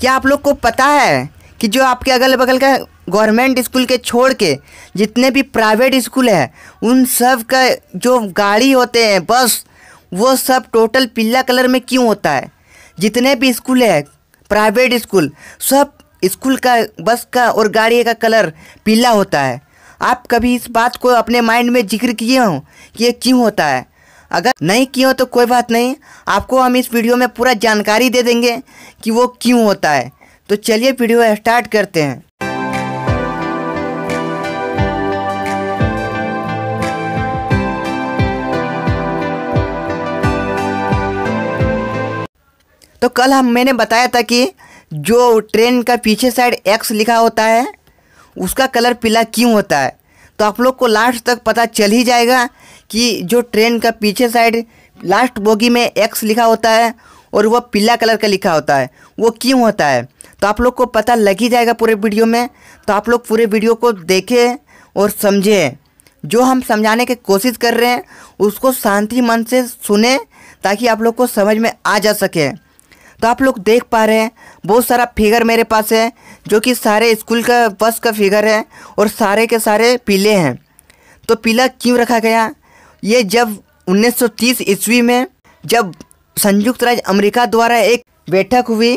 क्या आप लोग को पता है कि जो आपके अगल बगल का गवर्नमेंट स्कूल के छोड़ के जितने भी प्राइवेट स्कूल है उन सब का जो गाड़ी होते हैं बस वो सब टोटल पीला कलर में क्यों होता है जितने भी स्कूल है प्राइवेट स्कूल सब स्कूल का बस का और गाड़ी का कलर पीला होता है आप कभी इस बात को अपने माइंड में जिक्र किए हों कि ये क्यों होता है अगर नहीं किए हो तो कोई बात नहीं आपको हम इस वीडियो में पूरा जानकारी दे देंगे कि वो क्यों होता है तो चलिए वीडियो स्टार्ट करते हैं तो कल हम मैंने बताया था कि जो ट्रेन का पीछे साइड एक्स लिखा होता है उसका कलर पीला क्यों होता है तो आप लोग को लास्ट तक पता चल ही जाएगा कि जो ट्रेन का पीछे साइड लास्ट बोगी में एक्स लिखा होता है और वह पीला कलर का लिखा होता है वो क्यों होता है तो आप लोग को पता लग ही जाएगा पूरे वीडियो में तो आप लोग पूरे वीडियो को देखें और समझें जो हम समझाने की कोशिश कर रहे हैं उसको शांति मन से सुने ताकि आप लोग को समझ में आ जा सके तो आप लोग देख पा रहे हैं बहुत सारा फिगर मेरे पास है जो कि सारे स्कूल का बस का फिगर है और सारे के सारे पीले हैं तो पीला क्यों रखा गया ये जब 1930 ईस्वी में जब संयुक्त राज्य अमेरिका द्वारा एक बैठक हुई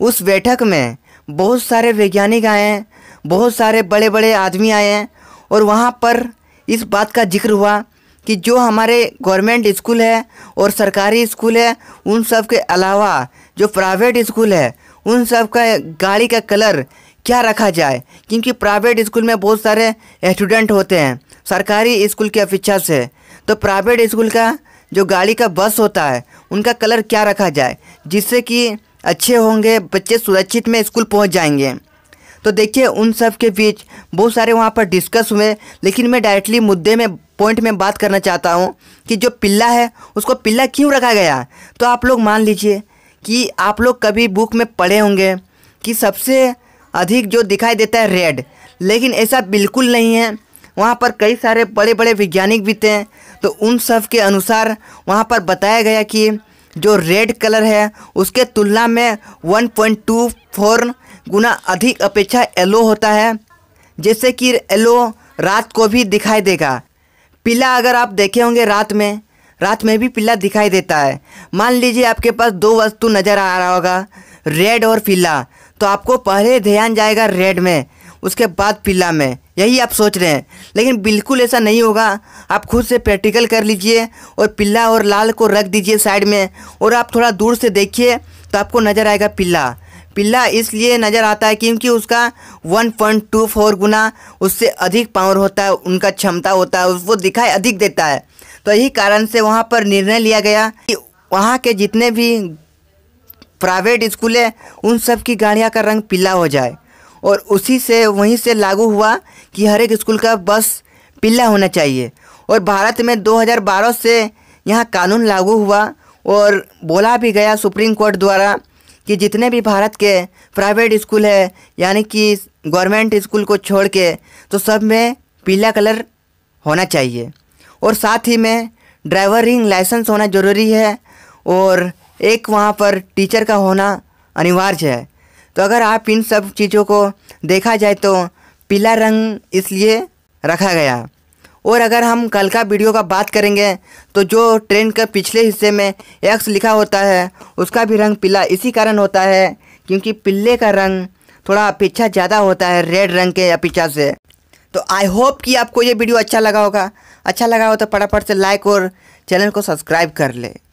उस बैठक में बहुत सारे वैज्ञानिक आए हैं बहुत सारे बड़े बड़े आदमी आए हैं और वहाँ पर इस बात का जिक्र हुआ कि जो हमारे गवर्नमेंट स्कूल है और सरकारी स्कूल है उन सब के अलावा जो प्राइवेट स्कूल है उन सब का गाड़ी का कलर क्या रखा जाए क्योंकि प्राइवेट स्कूल में बहुत सारे स्टूडेंट होते हैं सरकारी स्कूल की अपेक्षा से तो प्राइवेट स्कूल का जो गाड़ी का बस होता है उनका कलर क्या रखा जाए जिससे कि अच्छे होंगे बच्चे सुरक्षित में स्कूल पहुंच जाएंगे तो देखिए उन सब के बीच बहुत सारे वहाँ पर डिस्कस हुए लेकिन मैं डायरेक्टली मुद्दे में पॉइंट में बात करना चाहता हूँ कि जो पिल्ला है उसको पिल्ला क्यों रखा गया तो आप लोग मान लीजिए कि आप लोग कभी बुक में पढ़े होंगे कि सबसे अधिक जो दिखाई देता है रेड लेकिन ऐसा बिल्कुल नहीं है वहाँ पर कई सारे बड़े बड़े वैज्ञानिक भी थे तो उन सब के अनुसार वहाँ पर बताया गया कि जो रेड कलर है उसके तुलना में 1.24 गुना अधिक अपेक्षा येलो होता है जैसे कि येलो रात को भी दिखाई देगा पीला अगर आप देखे होंगे रात में रात में भी पीला दिखाई देता है मान लीजिए आपके पास दो वस्तु नज़र आ रहा होगा रेड और पीला तो आपको पहले ध्यान जाएगा रेड में उसके बाद पिल्ला में यही आप सोच रहे हैं लेकिन बिल्कुल ऐसा नहीं होगा आप खुद से प्रैक्टिकल कर लीजिए और पिल्ला और लाल को रख दीजिए साइड में और आप थोड़ा दूर से देखिए तो आपको नज़र आएगा पिल्ला पिल्ला इसलिए नज़र आता है क्योंकि उसका 1.24 गुना उससे अधिक पावर होता है उनका क्षमता होता है वो दिखाई अधिक देता है तो यही कारण से वहाँ पर निर्णय लिया गया कि वहाँ के जितने भी प्राइवेट स्कूल है उन सब की गाड़ियाँ का रंग पीला हो जाए और उसी से वहीं से लागू हुआ कि हर एक स्कूल का बस पीला होना चाहिए और भारत में 2012 से यहाँ कानून लागू हुआ और बोला भी गया सुप्रीम कोर्ट द्वारा कि जितने भी भारत के प्राइवेट स्कूल है यानी कि गवर्नमेंट स्कूल को छोड़ के तो सब में पीला कलर होना चाहिए और साथ ही में ड्राइवरिंग लाइसेंस होना ज़रूरी है और एक वहाँ पर टीचर का होना अनिवार्य है तो अगर आप इन सब चीज़ों को देखा जाए तो पीला रंग इसलिए रखा गया और अगर हम कल का वीडियो का बात करेंगे तो जो ट्रेन के पिछले हिस्से में एक्स लिखा होता है उसका भी रंग पीला इसी कारण होता है क्योंकि पिल्ले का रंग थोड़ा अपेक्षा ज़्यादा होता है रेड रंग के अपेक्षा से तो आई होप कि आपको ये वीडियो अच्छा लगा होगा अच्छा लगा हो तो फटाफट से लाइक और चैनल को सब्सक्राइब कर ले